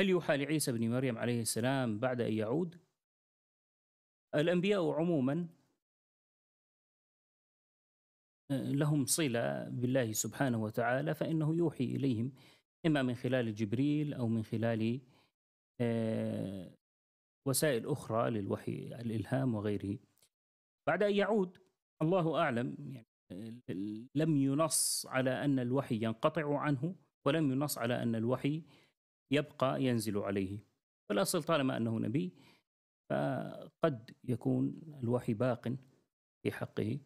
هل يوحى لعيسى بن مريم عليه السلام بعد أن يعود؟ الأنبياء عموما آه، لهم صلة بالله سبحانه وتعالى فإنه يوحي إليهم إما من خلال جبريل أو من خلال آه، وسائل أخرى للوحي الإلهام وغيره بعد أن يعود الله أعلم يعني آه، لم ينص على أن الوحي ينقطع عنه ولم ينص على أن الوحي يبقى ينزل عليه فالأصل طالما أنه نبي فقد يكون الوحي باق في حقه